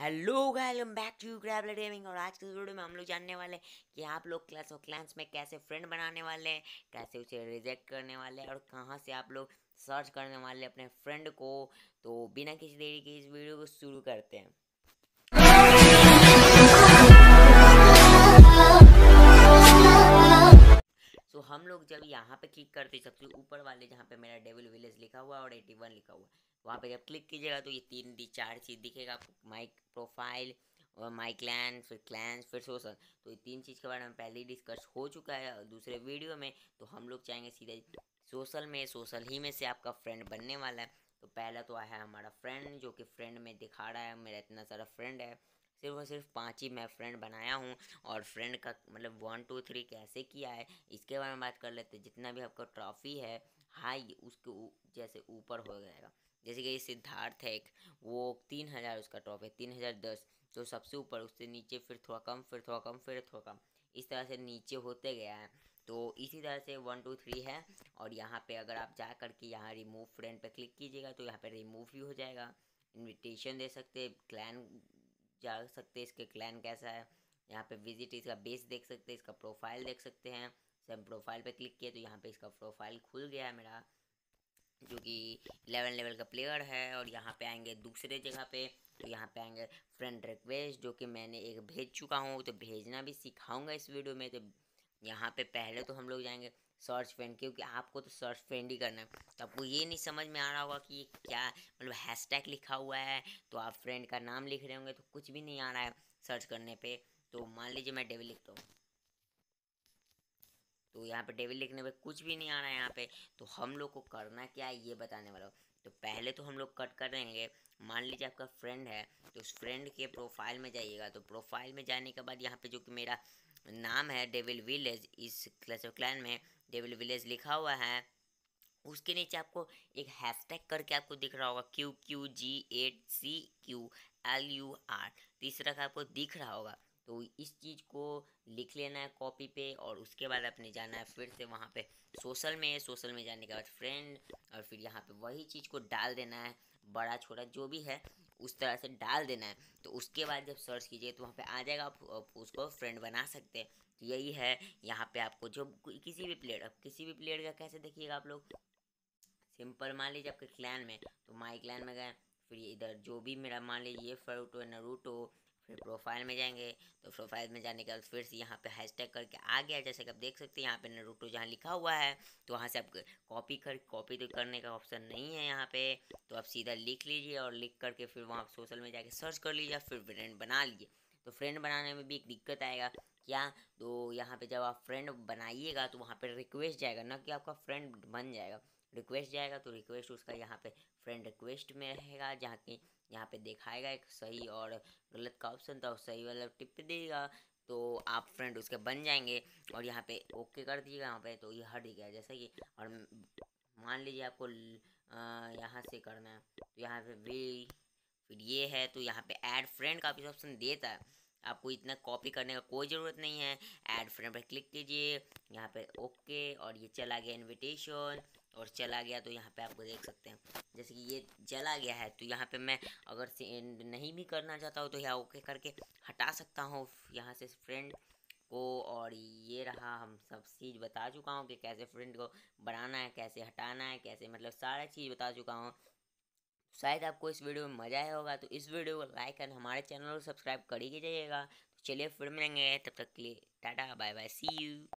hello welcome back to Grabble gaming और आज के वीडियो में हम लोग जानने वाले हैं कि आप लोग क्लास ऑफ क्लांस में कैसे फ्रेंड बनाने वाले हैं कैसे उसे रिजेक्ट करने वाले हैं और कहाँ से आप लोग सर्च करने वाले अपने फ्रेंड को तो बिना किसी देरी के इस वीडियो को शुरू करते हैं जब यहाँ पे क्लिक करते सबसे ऊपर वाले जहाँ पे मेरा डेविल विलेज लिखा हुआ और एटी वन लिखा हुआ वहाँ पे जब क्लिक कीजिएगा तो ये तीन दी चार चीज़ दिखेगा आपको माइक प्रोफाइल और माई क्लैन फिर क्लैंस फिर सोशल तो ये तीन चीज़ के बारे में पहले ही डिस्कस हो चुका है दूसरे वीडियो में तो हम लोग चाहेंगे सीधे सोशल में सोशल ही में से आपका फ्रेंड बनने वाला है तो पहला तो आया हमारा फ्रेंड जो कि फ्रेंड में दिखा रहा है मेरा इतना सारा फ्रेंड है सिर्फ और सिर्फ पाँच ही मैं फ्रेंड बनाया हूँ और फ्रेंड का मतलब वन टू थ्री कैसे किया है इसके बारे में बात कर लेते जितना भी आपका ट्रॉफी है हाई उसके जैसे ऊपर हो जाएगा जैसे कि सिद्धार्थ है एक वो तीन हज़ार उसका टॉप है तीन हज़ार दस तो सबसे ऊपर उससे नीचे फिर थोड़ा कम फिर थोड़ा कम फिर थोड़ा कम इस तरह से नीचे होते गया है तो इसी तरह से वन टू थ्री है और यहाँ पे अगर आप जा कर के यहाँ रिमूव फ्रेंड पे क्लिक कीजिएगा तो यहाँ पे रिमूव भी हो जाएगा इनविटेशन दे सकते क्लैन जा सकते हैं इसके क्लैन कैसा है यहाँ पे विजिट इसका बेस देख सकते हैं इसका प्रोफाइल देख सकते हैं सेम प्रोफाइल पे क्लिक किए तो यहाँ पे इसका प्रोफाइल खुल गया है मेरा जो कि इलेवन लेवल का प्लेयर है और यहाँ पे आएंगे दूसरे जगह पे तो यहाँ पे आएंगे फ्रेंड रिक्वेस्ट जो कि मैंने एक भेज चुका हूँ तो भेजना भी सिखाऊंगा इस वीडियो में तो यहाँ पे पहले तो हम लोग जाएंगे सर्च फ्रेंड क्योंकि आपको तो सर्च फ्रेंड ही करना है तो आपको ये नहीं समझ में आ रहा होगा कि ये क्या मतलब हैशटैग लिखा हुआ है तो आप फ्रेंड का नाम लिख रहे होंगे तो कुछ भी नहीं आ रहा है सर्च करने पे तो मान लीजिए मैं डेविल लिखता हूँ तो यहाँ पे डेविल लिखने पे कुछ भी नहीं आ रहा है यहाँ पे तो हम लोग को करना क्या है ये बताने वाला हूँ तो पहले तो हम लोग कट कर देंगे मान लीजिए आपका फ्रेंड है तो उस फ्रेंड के प्रोफाइल में जाइएगा तो प्रोफाइल में जाने के बाद यहाँ पे जो कि मेरा नाम है डेविल विलेज इस क्लैश ऑफ क्लैन में डेविल विलेज लिखा हुआ है उसके नीचे आपको एक हैशटैग करके आपको दिख रहा होगा Q Q G eight C Q L U R तीसरा का आपको दिख रहा होगा तो इस चीज़ को लिख लेना है कॉपी पे और उसके बाद अपने जाना है फिर से वहाँ पे सोशल में सोशल में जाने के बाद फ्रेंड और फिर यहाँ पे वही चीज़ को डाल देना है बड़ा छोटा जो भी है उस तरह से डाल देना है तो उसके बाद जब सर्च कीजिए तो वहाँ पे आ जाएगा आप उसको फ्रेंड बना सकते हैं तो यही है यहाँ पे आपको जो किसी भी प्लेयर किसी भी प्लेयर का कैसे देखिएगा आप लोग सिंपल मान लीजिए आपके क्लैन में तो माई क्लैन में गए फिर इधर जो भी मेरा मान लीजिए ये नरूटो फिर प्रोफाइल में जाएंगे तो प्रोफाइल में जाने के बाद फिर से यहाँ पे हैशटैग करके आ गया जैसे कि आप देख सकते हैं यहाँ पे नरूटो जहाँ लिखा हुआ है तो वहाँ से आप कॉपी कर कॉपी तो करने का ऑप्शन नहीं है यहाँ पे तो आप सीधा लिख लीजिए और लिख करके फिर वहाँ सोशल में जाके सर्च कर लीजिए फिर फ्रेंड बना लीजिए तो फ्रेंड बनाने में भी एक दिक्कत आएगा क्या तो यहाँ पे जब आप फ्रेंड बनाइएगा तो वहाँ पे रिक्वेस्ट जाएगा ना कि आपका फ्रेंड बन जाएगा रिक्वेस्ट जाएगा तो रिक्वेस्ट उसका यहाँ पे फ्रेंड रिक्वेस्ट में रहेगा जहाँ की यहाँ पे दिखाएगा एक सही और गलत का ऑप्शन तो सही वाला टिप देगा तो आप फ्रेंड उसके बन जाएंगे और यहाँ पे ओके कर दीजिएगा यहाँ पे तो ये हट गया जैसे कि और मान लीजिए आपको यहाँ से करना है तो यहाँ पे वी फिर ये है तो यहाँ पे ऐड फ्रेंड का भी ऑप्शन देता है आपको इतना कॉपी करने का कोई ज़रूरत नहीं है ऐड फ्रेंड पर क्लिक कीजिए यहाँ पे ओके और ये चला गया इनविटेशन और चला गया तो यहाँ पे आपको देख सकते हैं जैसे कि ये जला गया है तो यहाँ पे मैं अगर से एंड नहीं भी करना चाहता हूँ तो यहाँ ओके करके हटा सकता हूँ यहाँ से फ्रेंड को और ये रहा हम सब चीज़ बता चुका हूँ कि कैसे फ्रेंड को बनाना है कैसे हटाना है कैसे मतलब सारा चीज़ बता चुका हूँ शायद आपको इस वीडियो में मज़ा आया होगा तो इस वीडियो को लाइक एंड हमारे चैनल को सब्सक्राइब कर ही जाइएगा तो चलिए फिर मिलेंगे तब तक के लिए टाटा बाय बाय सी यू